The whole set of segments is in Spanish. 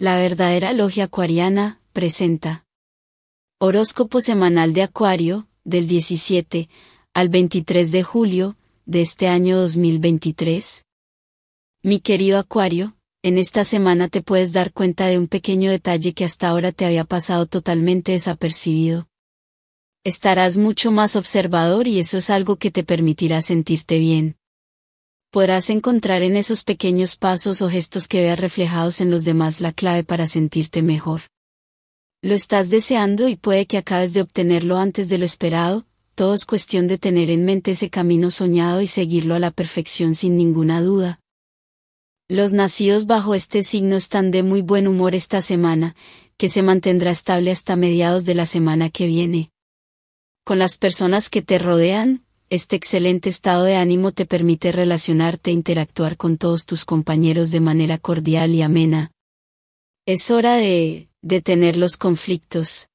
La verdadera logia acuariana presenta Horóscopo semanal de Acuario, del 17 al 23 de julio de este año 2023. Mi querido Acuario, en esta semana te puedes dar cuenta de un pequeño detalle que hasta ahora te había pasado totalmente desapercibido. Estarás mucho más observador y eso es algo que te permitirá sentirte bien podrás encontrar en esos pequeños pasos o gestos que veas reflejados en los demás la clave para sentirte mejor. Lo estás deseando y puede que acabes de obtenerlo antes de lo esperado, todo es cuestión de tener en mente ese camino soñado y seguirlo a la perfección sin ninguna duda. Los nacidos bajo este signo están de muy buen humor esta semana, que se mantendrá estable hasta mediados de la semana que viene. Con las personas que te rodean, este excelente estado de ánimo te permite relacionarte e interactuar con todos tus compañeros de manera cordial y amena. Es hora de detener los conflictos.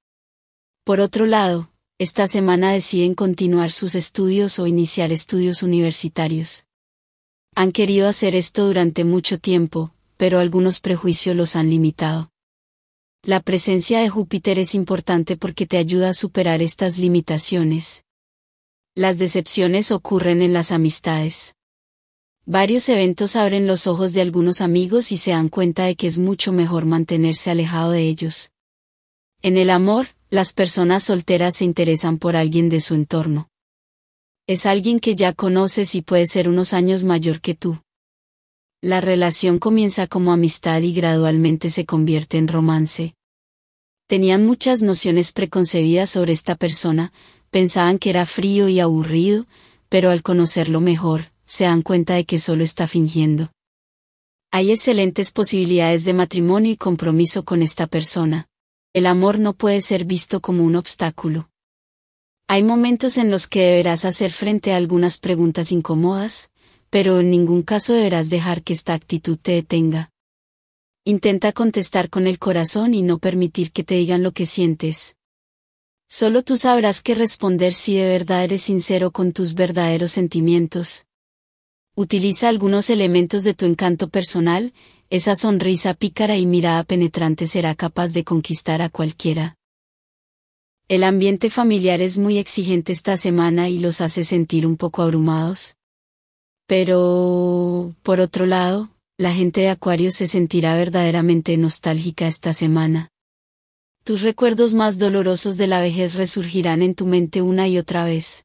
Por otro lado, esta semana deciden continuar sus estudios o iniciar estudios universitarios. Han querido hacer esto durante mucho tiempo, pero algunos prejuicios los han limitado. La presencia de Júpiter es importante porque te ayuda a superar estas limitaciones las decepciones ocurren en las amistades. Varios eventos abren los ojos de algunos amigos y se dan cuenta de que es mucho mejor mantenerse alejado de ellos. En el amor, las personas solteras se interesan por alguien de su entorno. Es alguien que ya conoces y puede ser unos años mayor que tú. La relación comienza como amistad y gradualmente se convierte en romance. Tenían muchas nociones preconcebidas sobre esta persona, pensaban que era frío y aburrido, pero al conocerlo mejor, se dan cuenta de que solo está fingiendo. Hay excelentes posibilidades de matrimonio y compromiso con esta persona. El amor no puede ser visto como un obstáculo. Hay momentos en los que deberás hacer frente a algunas preguntas incómodas, pero en ningún caso deberás dejar que esta actitud te detenga. Intenta contestar con el corazón y no permitir que te digan lo que sientes, Solo tú sabrás qué responder si de verdad eres sincero con tus verdaderos sentimientos. Utiliza algunos elementos de tu encanto personal, esa sonrisa pícara y mirada penetrante será capaz de conquistar a cualquiera. El ambiente familiar es muy exigente esta semana y los hace sentir un poco abrumados. Pero, por otro lado, la gente de Acuario se sentirá verdaderamente nostálgica esta semana. Tus recuerdos más dolorosos de la vejez resurgirán en tu mente una y otra vez.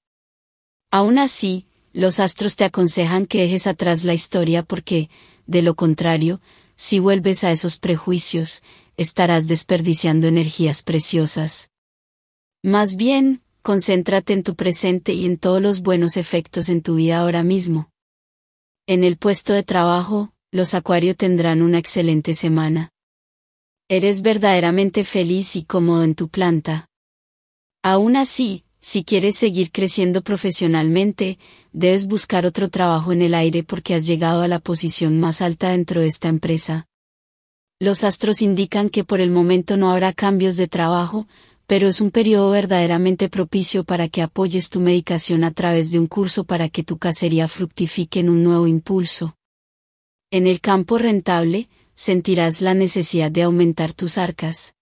Aún así, los astros te aconsejan que dejes atrás la historia porque, de lo contrario, si vuelves a esos prejuicios, estarás desperdiciando energías preciosas. Más bien, concéntrate en tu presente y en todos los buenos efectos en tu vida ahora mismo. En el puesto de trabajo, los Acuario tendrán una excelente semana. Eres verdaderamente feliz y cómodo en tu planta. Aún así, si quieres seguir creciendo profesionalmente, debes buscar otro trabajo en el aire porque has llegado a la posición más alta dentro de esta empresa. Los astros indican que por el momento no habrá cambios de trabajo, pero es un periodo verdaderamente propicio para que apoyes tu medicación a través de un curso para que tu cacería fructifique en un nuevo impulso. En el campo rentable, sentirás la necesidad de aumentar tus arcas.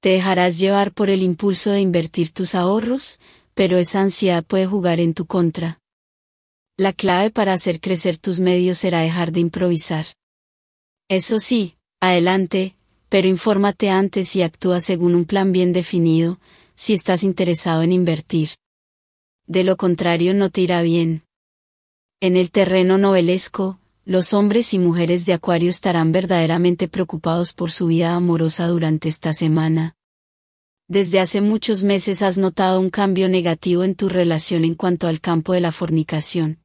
Te dejarás llevar por el impulso de invertir tus ahorros, pero esa ansiedad puede jugar en tu contra. La clave para hacer crecer tus medios será dejar de improvisar. Eso sí, adelante, pero infórmate antes y actúa según un plan bien definido, si estás interesado en invertir. De lo contrario no te irá bien. En el terreno novelesco, los hombres y mujeres de Acuario estarán verdaderamente preocupados por su vida amorosa durante esta semana. Desde hace muchos meses has notado un cambio negativo en tu relación en cuanto al campo de la fornicación.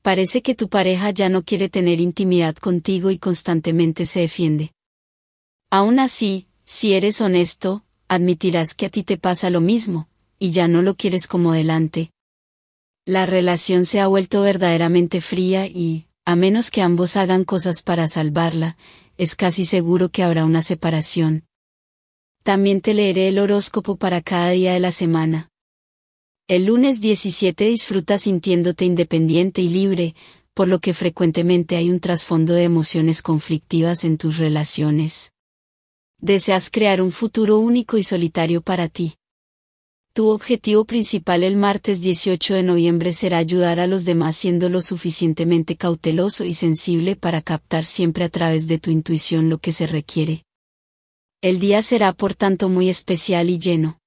Parece que tu pareja ya no quiere tener intimidad contigo y constantemente se defiende. Aún así, si eres honesto, admitirás que a ti te pasa lo mismo, y ya no lo quieres como delante. La relación se ha vuelto verdaderamente fría y, a menos que ambos hagan cosas para salvarla, es casi seguro que habrá una separación. También te leeré el horóscopo para cada día de la semana. El lunes 17 disfruta sintiéndote independiente y libre, por lo que frecuentemente hay un trasfondo de emociones conflictivas en tus relaciones. Deseas crear un futuro único y solitario para ti. Tu objetivo principal el martes 18 de noviembre será ayudar a los demás siendo lo suficientemente cauteloso y sensible para captar siempre a través de tu intuición lo que se requiere. El día será por tanto muy especial y lleno.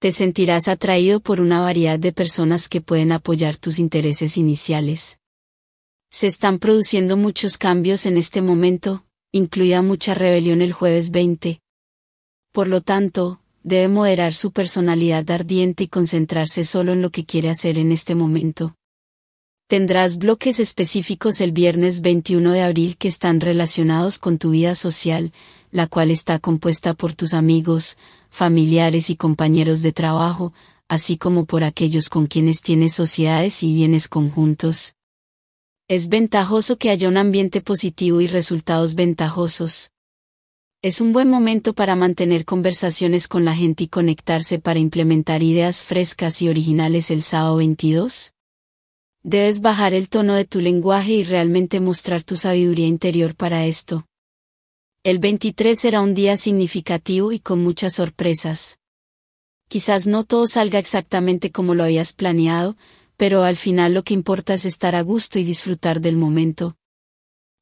Te sentirás atraído por una variedad de personas que pueden apoyar tus intereses iniciales. Se están produciendo muchos cambios en este momento, incluida mucha rebelión el jueves 20. Por lo tanto, debe moderar su personalidad ardiente y concentrarse solo en lo que quiere hacer en este momento. Tendrás bloques específicos el viernes 21 de abril que están relacionados con tu vida social, la cual está compuesta por tus amigos, familiares y compañeros de trabajo, así como por aquellos con quienes tienes sociedades y bienes conjuntos. Es ventajoso que haya un ambiente positivo y resultados ventajosos. Es un buen momento para mantener conversaciones con la gente y conectarse para implementar ideas frescas y originales el sábado 22. Debes bajar el tono de tu lenguaje y realmente mostrar tu sabiduría interior para esto. El 23 será un día significativo y con muchas sorpresas. Quizás no todo salga exactamente como lo habías planeado, pero al final lo que importa es estar a gusto y disfrutar del momento.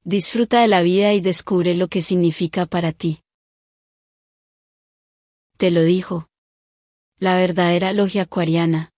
Disfruta de la vida y descubre lo que significa para ti. Te lo dijo. La verdadera logia acuariana.